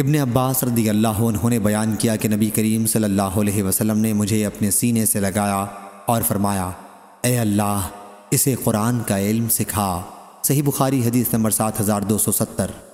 इब्ने अब्बास रदी अल्लाह उन्होंने बयान किया कि नबी करीम सल्लल्लाहु अलैहि वसल्लम ने मुझे अपने सीने से लगाया और फरमाया ए अल्लाह इसे कुरान का इल्म सिखा सही बुखारी हदीस नंबर सात हज़ार दो सौ सत्तर